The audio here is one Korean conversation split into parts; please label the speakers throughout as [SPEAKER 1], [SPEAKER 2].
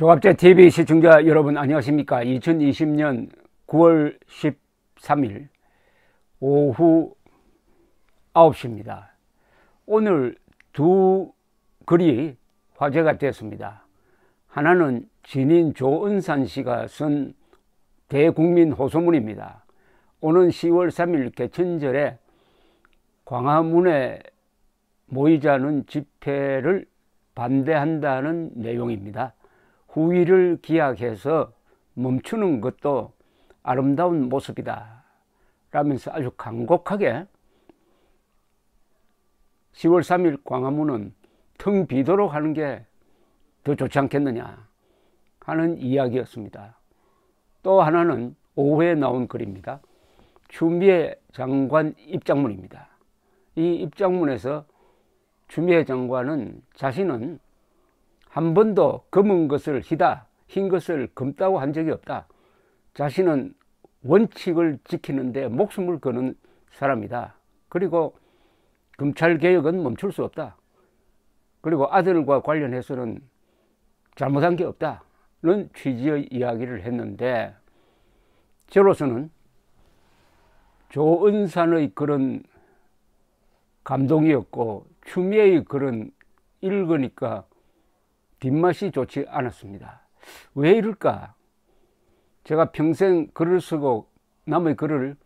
[SPEAKER 1] 조합제 TV 시청자 여러분 안녕하십니까 2020년 9월 13일 오후 9시입니다 오늘 두 글이 화제가 되었습니다 하나는 진인 조은산 씨가 쓴 대국민 호소문입니다 오는 10월 3일 개천절에 광화문에 모이자는 집회를 반대한다는 내용입니다 후위를 기약해서 멈추는 것도 아름다운 모습이다. 라면서 아주 간곡하게 10월 3일 광화문은 텅 비도록 하는 게 더 좋지 않겠느냐 하는 이야기였습니다. 또 하나는 오후에 나온 글입니다. 추미애 장관 입장문입니다. 이 입장문에서 추미애 장관은 자신은 한 번도 검은 것을 희다 흰 것을 검다고 한 적이 없다 자신은 원칙을 지키는데 목숨을 거는 사람이다 그리고 검찰개혁은 멈출 수 없다 그리고 아들과 관련해서는 잘못한 게 없다는 취지의 이야기를 했는데 저로서는 조은산의 그런 감동이었고 추미애의 그런 읽으니까 뒷맛이 좋지 않았습니다. 왜 이럴까? 제가 평생 글을 쓰고 남의 글을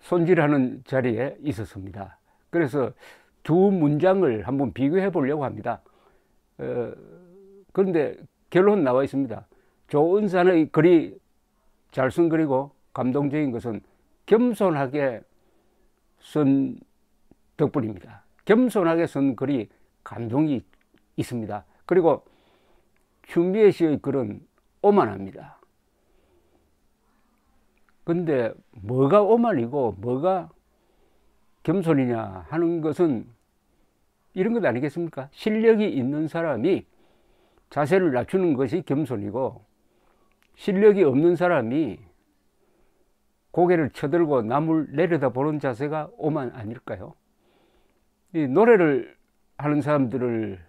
[SPEAKER 1] 손질하는 자리에 있었습니다. 그래서 두 문장을 한번 비교해 보려고 합니다. 어, 그런데 결론 나와 있습니다. 조은산의 글이 잘 쓴 글이고 감동적인 것은 겸손하게 쓴 덕분입니다. 겸손하게 쓴 글이 감동이 있습니다. 그리고 준비의 시의 그런 오만합니다. 근데 뭐가 오만이고 뭐가 겸손이냐 하는 것은 이런 것 아니겠습니까? 실력이 있는 사람이 자세를 낮추는 것이 겸손이고 실력이 없는 사람이 고개를 쳐들고 남을 내려다보는 자세가 오만 아닐까요? 이 노래를 하는 사람들을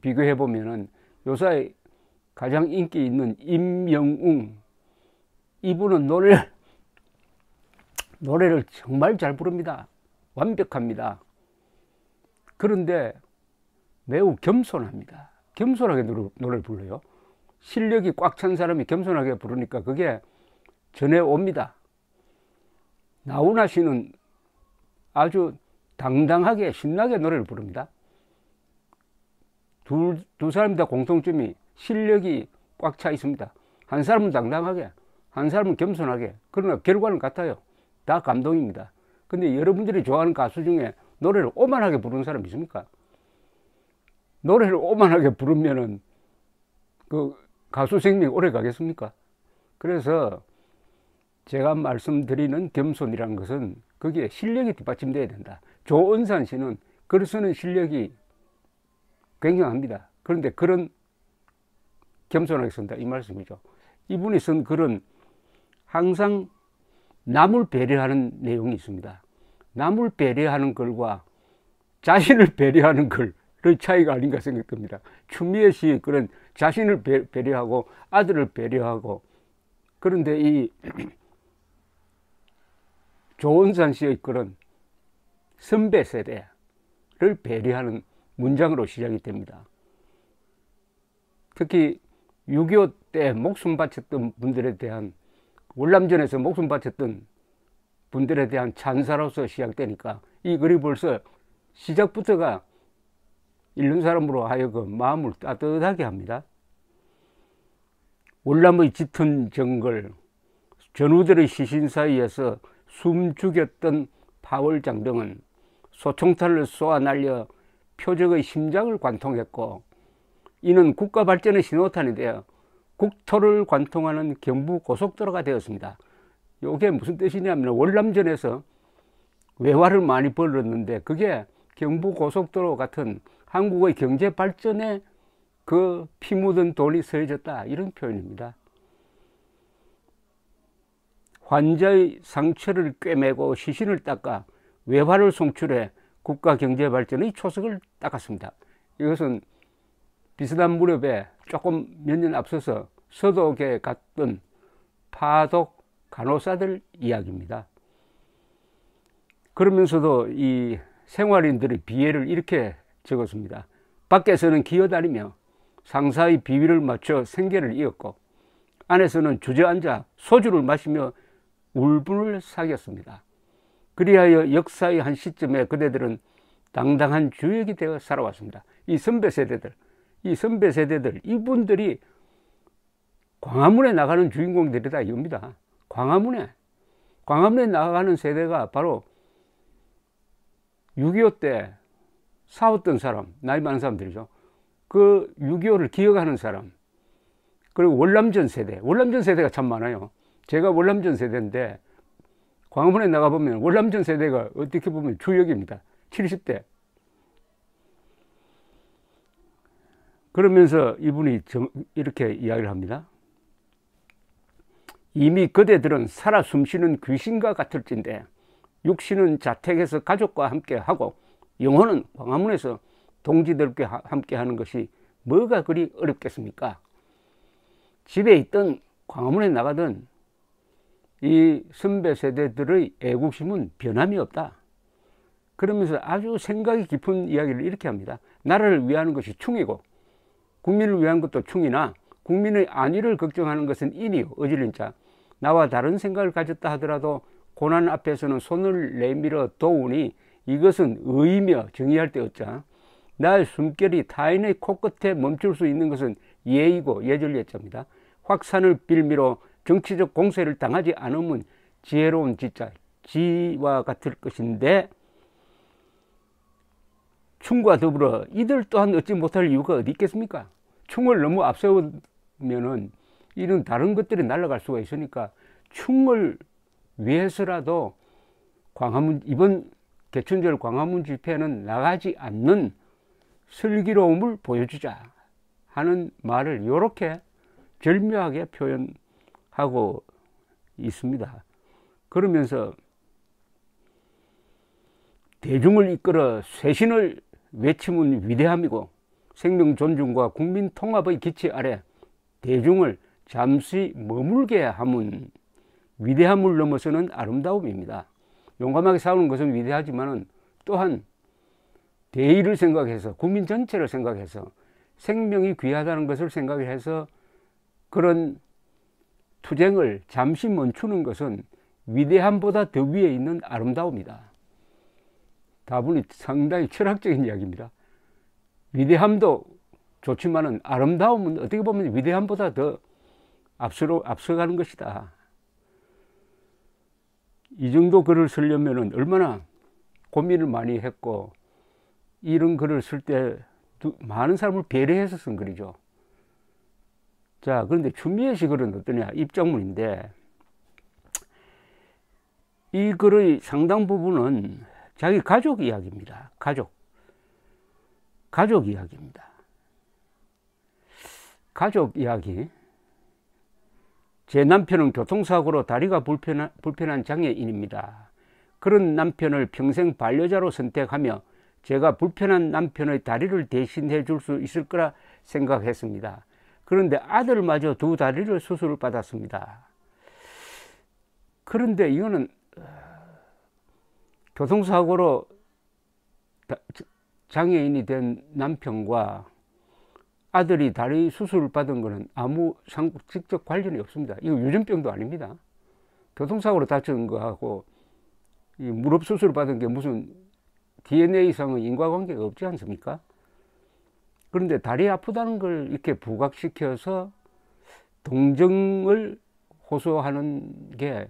[SPEAKER 1] 비교해 보면은 요새 사 가장 인기 있는 임영웅 이분은 노래 노래를 정말 잘 부릅니다 완벽합니다 그런데 매우 겸손합니다 겸손하게 노래를 불러요 실력이 꽉 찬 사람이 겸손하게 부르니까 그게 전해옵니다 나훈아 씨는 아주 당당하게 신나게 노래를 부릅니다 둘, 두 사람 다 공통점이 실력이 꽉 차 있습니다. 한 사람은 당당하게, 한 사람은 겸손하게. 그러나 결과는 같아요. 다 감동입니다. 근데 여러분들이 좋아하는 가수 중에 노래를 오만하게 부르는 사람 있습니까? 노래를 오만하게 부르면은 그 가수 생명 오래 가겠습니까? 그래서 제가 말씀드리는 겸손이라는 것은 거기에 실력이 뒷받침되어야 된다. 조은산 씨는 글쓰는 실력이 굉장합니다. 그런데 그런 겸손하게 쓴다 이 말씀이죠. 이분이 쓴 글은 항상 남을 배려하는 내용이 있습니다. 남을 배려하는 글과 자신을 배려하는 글의 차이가 아닌가 생각됩니다. 추미애 씨의 글은 자신을 배려하고 아들을 배려하고 그런데 이 조원산 씨의 글은 선배 세대를 배려하는 문장으로 시작이 됩니다. 특히 6.25 때 목숨 바쳤던 분들에 대한 월남전에서 목숨 바쳤던 분들에 대한 찬사로서 시작되니까 이 글이 벌써 시작부터가 읽는 사람으로 하여금 마음을 따뜻하게 합니다. 월남의 짙은 정글, 전우들의 시신 사이에서 숨죽였던 파월 장등은 소총탄을 쏘아 날려 표적의 심장을 관통했고 이는 국가 발전의 신호탄이 되어 국토를 관통하는 경부 고속도로가 되었습니다. 이게 무슨 뜻이냐면 월남전에서 외화를 많이 벌었는데 그게 경부 고속도로 같은 한국의 경제 발전에 그 피 묻은 돈이 쓰여졌다 이런 표현입니다. 환자의 상처를 꿰매고 시신을 닦아 외화를 송출해 국가 경제 발전의 초석을 닦았습니다. 이것은 비슷한 무렵에 조금 몇 년 앞서서 서독에 갔던 파독 간호사들 이야기입니다. 그러면서도 이 생활인들의 비애를 이렇게 적었습니다. 밖에서는 기어다니며 상사의 비위를 맞춰 생계를 이었고 안에서는 주저앉아 소주를 마시며 울분을 사겼습니다. 그리하여 역사의 한 시점에 그대들은 당당한 주역이 되어 살아왔습니다. 이 선배 세대들, 이 선배 세대들, 이분들이 광화문에 나가는 주인공들이다 이겁니다. 광화문에. 광화문에 나가는 세대가 바로 6.25 때 싸웠던 사람, 나이 많은 사람들이죠. 그 6.25를 기억하는 사람. 그리고 월남전 세대. 월남전 세대가 참 많아요. 제가 월남전 세대인데 광화문에 나가보면 월남전 세대가 어떻게 보면 주역입니다. 70대. 그러면서 이분이 이렇게 이야기를 합니다. 이미 그대들은 살아 숨쉬는 귀신과 같을진데 육신은 자택에서 가족과 함께 하고 영혼은 광화문에서 동지들과 함께 하는 것이 뭐가 그리 어렵겠습니까? 집에 있던 광화문에 나가던 이 선배 세대들의 애국심은 변함이 없다. 그러면서 아주 생각이 깊은 이야기를 이렇게 합니다. 나라를 위하는 것이 충이고 국민을 위한 것도 충이나 국민의 안위를 걱정하는 것은 이요 어질린 자 나와 다른 생각을 가졌다 하더라도 고난 앞에서는 손을 내밀어 도우니 이것은 의이며 정의할 때 없자 나의 숨결이 타인의 코끝에 멈출 수 있는 것은 예이고 예절예자입니다. 확산을 빌미로 정치적 공세를 당하지 않으면 지혜로운 지자 지와 같을 것인데 충과 더불어 이들 또한 얻지 못할 이유가 어디 있겠습니까? 충을 너무 앞세우면은 이런 다른 것들이 날아갈 수가 있으니까 충을 위해서라도 광화문 이번 개천절 광화문 집회는 나가지 않는 슬기로움을 보여주자 하는 말을 이렇게 절묘하게 표현. 하고 있습니다. 그러면서 대중을 이끌어 쇄신을 외침은 위대함이고 생명 존중과 국민 통합의 기치 아래 대중을 잠시 머물게 함은 위대함을 넘어서는 아름다움입니다. 용감하게 싸우는 것은 위대하지만 또한 대의를 생각해서 국민 전체를 생각해서 생명이 귀하다는 것을 생각해서 그런 투쟁을 잠시 멈추는 것은 위대함보다 더 위에 있는 아름다움이다. 다분히 상당히 철학적인 이야기입니다. 위대함도 좋지만은 아름다움은 어떻게 보면 위대함보다 더 앞서로 앞서가는 것이다. 이 정도 글을 쓰려면은 얼마나 고민을 많이 했고 이런 글을 쓸 때 많은 사람을 배려해서 쓴 글이죠. 자, 그런데 추미애 씨 글은 어떠냐? 입장문인데, 이 글의 상당 부분은 자기 가족 이야기입니다. 가족. 가족 이야기입니다. 가족 이야기. 제 남편은 교통사고로 다리가 불편한, 불편한 장애인입니다. 그런 남편을 평생 반려자로 선택하며 제가 불편한 남편의 다리를 대신해 줄 수 있을 거라 생각했습니다. 그런데 아들마저 두 다리를 수술을 받았습니다. 그런데 이거는 어, 교통사고로 장애인이 된 남편과 아들이 다리 수술을 받은 것은 아무 직접 관련이 없습니다. 이거 유전병도 아닙니다. 교통사고로 다친 거하고 무릎 수술 받은 게 무슨 DNA상의 인과관계가 없지 않습니까? 그런데 다리 아프다는 걸 이렇게 부각시켜서 동정을 호소하는 게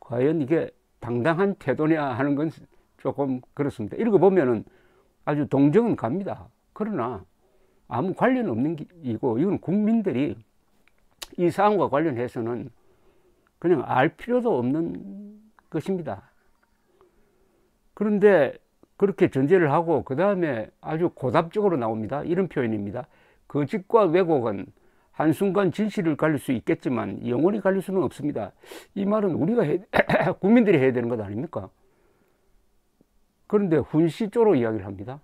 [SPEAKER 1] 과연 이게 당당한 태도냐 하는 건 조금 그렇습니다. 읽어보면 아주 동정은 갑니다. 그러나 아무 관련 없는 이고 이건 국민들이 이 사안과 관련해서는 그냥 알 필요도 없는 것입니다. 그런데 그렇게 전제를 하고 그 다음에 아주 고답적으로 나옵니다. 이런 표현입니다. 거짓과 그 왜곡은 한순간 진실을 갈릴 수 있겠지만 영원히 갈릴 수는 없습니다. 이 말은 우리가 해, 국민들이 해야 되는 것 아닙니까? 그런데 훈시조로 이야기를 합니다.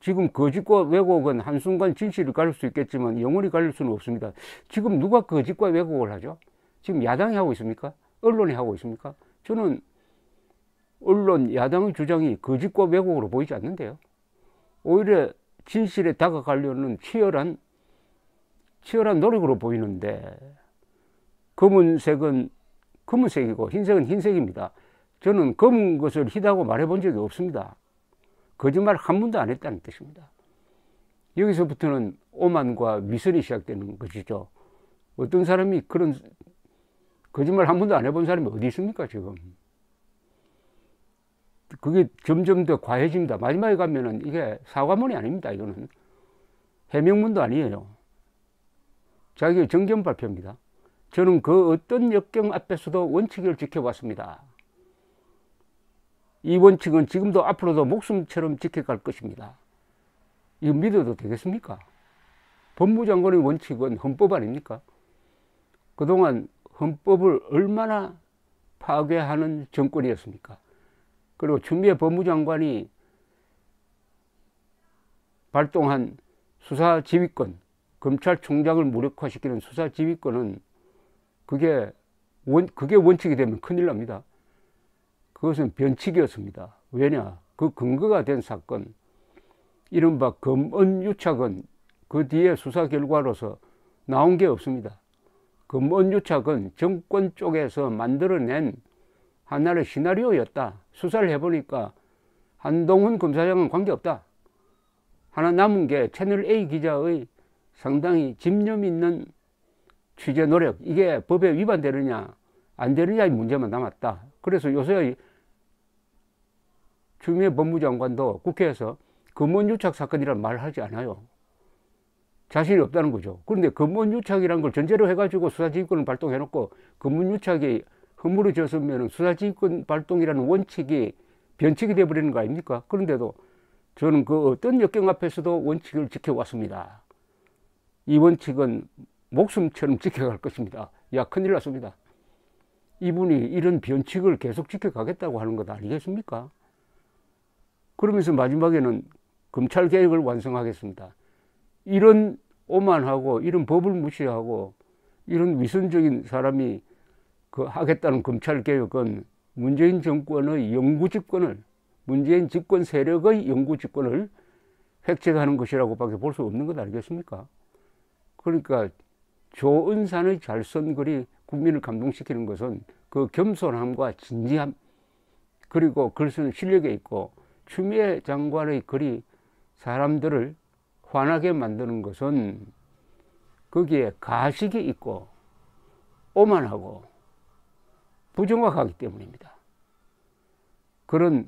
[SPEAKER 1] 지금 거짓과 그 왜곡은 한순간 진실을 갈릴 수 있겠지만 영원히 갈릴 수는 없습니다. 지금 누가 거짓과 그 왜곡을 하죠? 지금 야당이 하고 있습니까? 언론이 하고 있습니까? 저는 언론 야당의 주장이 거짓과 왜곡으로 보이지 않는데요. 오히려 진실에 다가가려는 치열한 치열한 노력으로 보이는데 검은색은 검은색이고 흰색은 흰색입니다. 저는 검은 것을 희다고 말해본 적이 없습니다. 거짓말 한 번도 안 했다는 뜻입니다. 여기서부터는 오만과 미선이 시작되는 것이죠. 어떤 사람이 그런 거짓말 한 번도 안 해본 사람이 어디 있습니까, 지금? 그게 점점 더 과해집니다. 마지막에 가면은 이게 사과문이 아닙니다. 이거는 해명문도 아니에요. 자기 정견 발표입니다. 저는 그 어떤 역경 앞에서도 원칙을 지켜왔습니다. 이 원칙은 지금도 앞으로도 목숨처럼 지켜갈 것입니다. 이거 믿어도 되겠습니까? 법무장관의 원칙은 헌법 아닙니까? 그동안 헌법을 얼마나 파괴하는 정권이었습니까? 그리고 준비의 법무장관이 발동한 수사 지휘권, 검찰총장을 무력화시키는 수사 지휘권은 그게 원, 그게 원칙이 되면 큰일 납니다. 그것은 변칙이었습니다. 왜냐? 그 근거가 된 사건, 이른바 검언유착은 그 뒤에 수사 결과로서 나온 게 없습니다. 검언유착은 정권 쪽에서 만들어낸 하나의 시나리오였다. 수사를 해보니까 한동훈 검사장은 관계없다. 하나 남은 게 채널A 기자의 상당히 집념 있는 취재 노력, 이게 법에 위반되느냐, 안 되느냐의 문제만 남았다. 그래서 요새 주미애 법무장관도 국회에서 금언유착 사건이란 말을 하지 않아요. 자신이 없다는 거죠. 그런데 금언유착이란걸 전제로 해가지고 수사지휘권을 발동해놓고 금언유착이 허물어졌으면 수사지휘권 발동이라는 원칙이 변칙이 되어버리는 거 아닙니까? 그런데도 저는 그 어떤 역경 앞에서도 원칙을 지켜왔습니다. 이 원칙은 목숨처럼 지켜갈 것입니다. 야, 큰일 났습니다. 이분이 이런 변칙을 계속 지켜가겠다고 하는 것 아니겠습니까? 그러면서 마지막에는 검찰 개혁을 완성하겠습니다. 이런 오만하고 이런 법을 무시하고 이런 위선적인 사람이 그 하겠다는 검찰개혁은 문재인 정권의 영구집권을 문재인 집권 세력의 영구집권을 획책하는 것이라고 밖에 볼 수 없는 것 아니겠습니까? 그러니까 조은산의 잘선 글이 국민을 감동시키는 것은 그 겸손함과 진지함 그리고 글 쓰는 실력에 있고 추미애 장관의 글이 사람들을 환하게 만드는 것은 거기에 가식이 있고 오만하고 부정확하기 때문입니다. 그런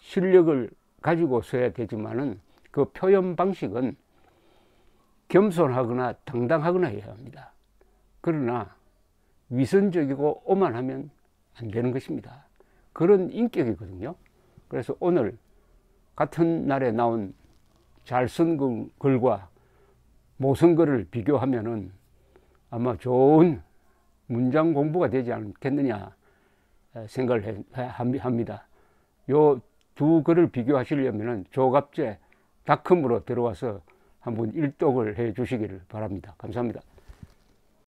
[SPEAKER 1] 실력을 가지고 서야 되지만은 그 표현 방식은 겸손하거나 당당하거나 해야 합니다. 그러나 위선적이고 오만하면 안 되는 것입니다. 그런 인격이거든요. 그래서 오늘 같은 날에 나온 잘 쓴 글과 모선 글을 비교하면은 아마 좋은 문장 공부가 되지 않겠느냐 생각을 합니다. 요 두 글을 비교하시려면 조갑제 닷컴으로 들어와서 한번 일독을 해 주시기를 바랍니다. 감사합니다.